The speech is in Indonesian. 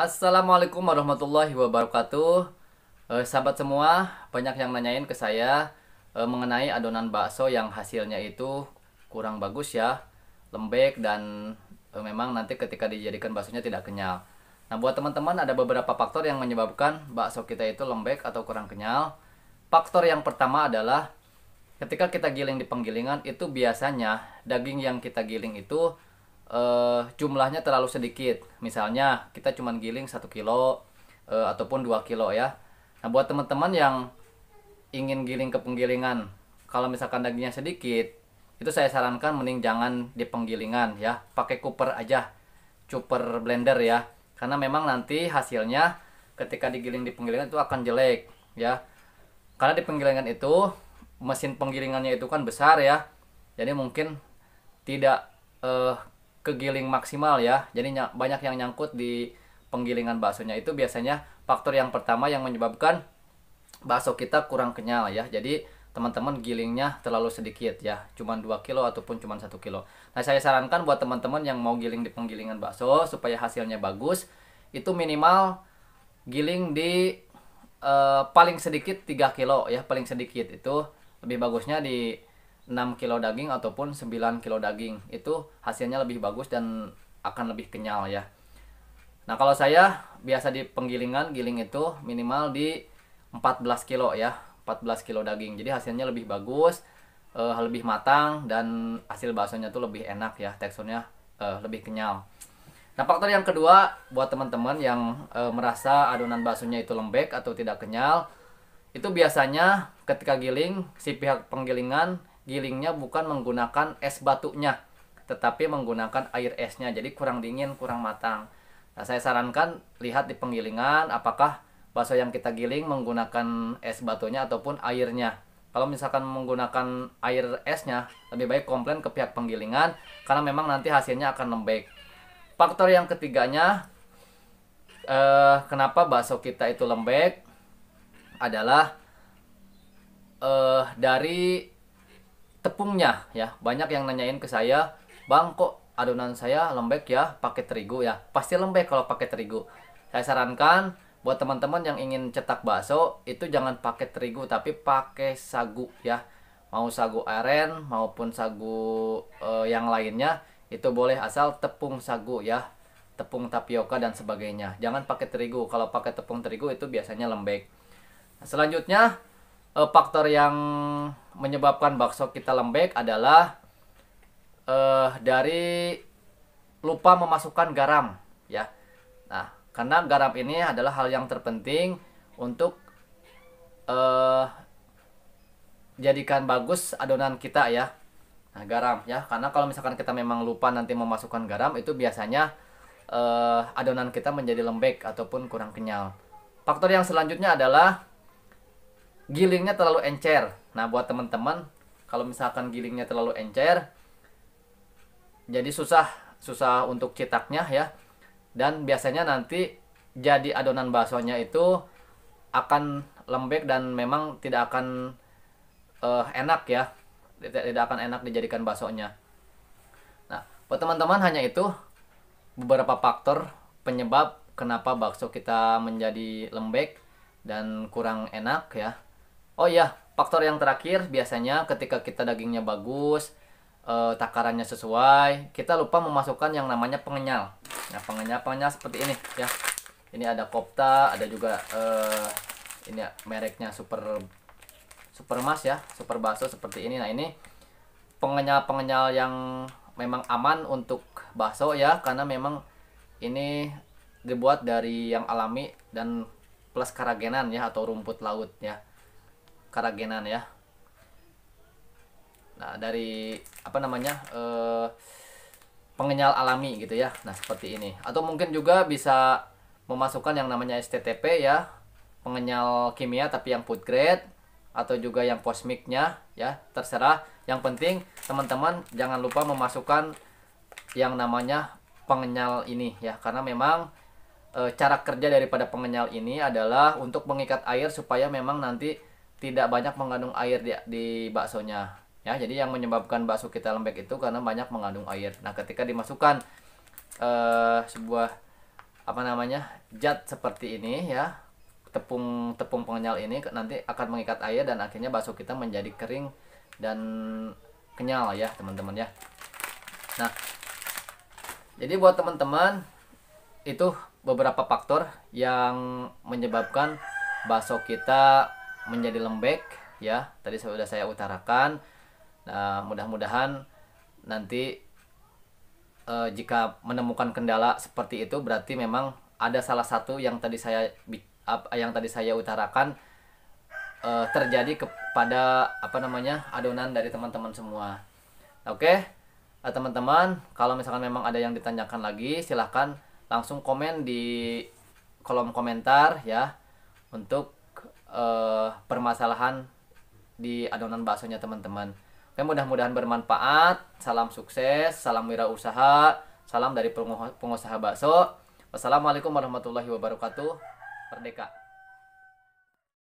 Assalamualaikum warahmatullahi wabarakatuh. Eh, sahabat semua, banyak yang nanyain ke saya eh, mengenai adonan bakso yang hasilnya itu kurang bagus ya, lembek dan eh, memang nanti ketika dijadikan baksonya tidak kenyal. Nah, buat teman-teman ada beberapa faktor yang menyebabkan bakso kita itu lembek atau kurang kenyal. Faktor yang pertama adalah ketika kita giling di penggilingan itu biasanya daging yang kita giling itu uh, jumlahnya terlalu sedikit. Misalnya kita cuma giling satu kilo uh, ataupun dua kilo ya. Nah, buat teman-teman yang ingin giling ke penggilingan, kalau misalkan dagingnya sedikit, itu saya sarankan mending jangan di penggilingan ya, pakai cooper aja. Cooper blender ya. Karena memang nanti hasilnya ketika digiling di penggilingan itu akan jelek ya. Karena di penggilingan itu mesin penggilingannya itu kan besar ya. Jadi mungkin tidak eh, kegiling maksimal ya. Jadi banyak yang nyangkut di penggilingan baksonya itu biasanya faktor yang pertama yang menyebabkan bakso kita kurang kenyal ya. Jadi teman-teman gilingnya terlalu sedikit ya, cuman 2 kilo ataupun cuman 1 kilo. Nah, saya sarankan buat teman-teman yang mau giling di penggilingan bakso supaya hasilnya bagus, itu minimal giling di uh, paling sedikit 3 kilo ya, paling sedikit itu lebih bagusnya di 6 kilo daging ataupun 9 kilo daging itu hasilnya lebih bagus dan akan lebih kenyal ya nah kalau saya biasa di penggilingan giling itu minimal di 14 kilo ya 14 kilo daging jadi hasilnya lebih bagus uh, lebih matang dan hasil baksonya tuh lebih enak ya teksturnya uh, lebih kenyal nah faktor yang kedua buat teman-teman yang uh, merasa adonan baksonya itu lembek atau tidak kenyal itu biasanya ketika giling si pihak penggilingan gilingnya bukan menggunakan es batunya, tetapi menggunakan air esnya. Jadi kurang dingin, kurang matang. Nah, saya sarankan lihat di penggilingan apakah bakso yang kita giling menggunakan es batunya ataupun airnya. Kalau misalkan menggunakan air esnya, lebih baik komplain ke pihak penggilingan karena memang nanti hasilnya akan lembek. Faktor yang ketiganya, eh, kenapa bakso kita itu lembek adalah eh, dari tepungnya ya banyak yang nanyain ke saya bang kok adonan saya lembek ya pakai terigu ya pasti lembek kalau pakai terigu saya sarankan buat teman-teman yang ingin cetak bakso itu jangan pakai terigu tapi pakai sagu ya mau sagu aren maupun sagu eh, yang lainnya itu boleh asal tepung sagu ya tepung tapioka dan sebagainya jangan pakai terigu kalau pakai tepung terigu itu biasanya lembek selanjutnya eh, faktor yang menyebabkan bakso kita lembek adalah uh, dari lupa memasukkan garam ya. Nah, karena garam ini adalah hal yang terpenting untuk uh, jadikan bagus adonan kita ya. Nah, garam ya, karena kalau misalkan kita memang lupa nanti memasukkan garam itu biasanya uh, adonan kita menjadi lembek ataupun kurang kenyal. Faktor yang selanjutnya adalah gilingnya terlalu encer. Nah, buat teman-teman kalau misalkan gilingnya terlalu encer jadi susah susah untuk cetaknya ya. Dan biasanya nanti jadi adonan baksonya itu akan lembek dan memang tidak akan uh, enak ya. Tidak, tidak akan enak dijadikan baksonya. Nah, buat teman-teman hanya itu beberapa faktor penyebab kenapa bakso kita menjadi lembek dan kurang enak ya oh iya faktor yang terakhir biasanya ketika kita dagingnya bagus eh, takarannya sesuai kita lupa memasukkan yang namanya pengenyal nah pengenyal pengenyal seperti ini ya ini ada kopta ada juga eh, ini ya, mereknya super super mas ya super baso seperti ini nah ini pengenyal pengenyal yang memang aman untuk bakso ya karena memang ini dibuat dari yang alami dan plus karagenan ya atau rumput laut ya Karagenan ya. Nah, dari apa namanya? Eh, pengenyal alami gitu ya. Nah, seperti ini. Atau mungkin juga bisa memasukkan yang namanya STTP ya, pengenyal kimia tapi yang food grade atau juga yang kosmiknya ya, terserah. Yang penting teman-teman jangan lupa memasukkan yang namanya pengenyal ini ya, karena memang e, cara kerja daripada pengenyal ini adalah untuk mengikat air supaya memang nanti tidak banyak mengandung air di, di baksonya ya jadi yang menyebabkan bakso kita lembek itu karena banyak mengandung air nah ketika dimasukkan uh, sebuah apa namanya zat seperti ini ya tepung tepung pengenyal ini nanti akan mengikat air dan akhirnya bakso kita menjadi kering dan kenyal ya teman-teman ya nah jadi buat teman-teman itu beberapa faktor yang menyebabkan bakso kita menjadi lembek ya tadi sudah saya utarakan nah, mudah-mudahan nanti eh, jika menemukan kendala seperti itu berarti memang ada salah satu yang tadi saya yang tadi saya utarakan eh, terjadi kepada apa namanya adonan dari teman-teman semua oke nah, teman-teman kalau misalkan memang ada yang ditanyakan lagi silahkan langsung komen di kolom komentar ya untuk uh, permasalahan di adonan baksonya teman-teman. Oke, mudah-mudahan bermanfaat. Salam sukses, salam wirausaha, salam dari pengusaha bakso. Wassalamualaikum warahmatullahi wabarakatuh. Merdeka.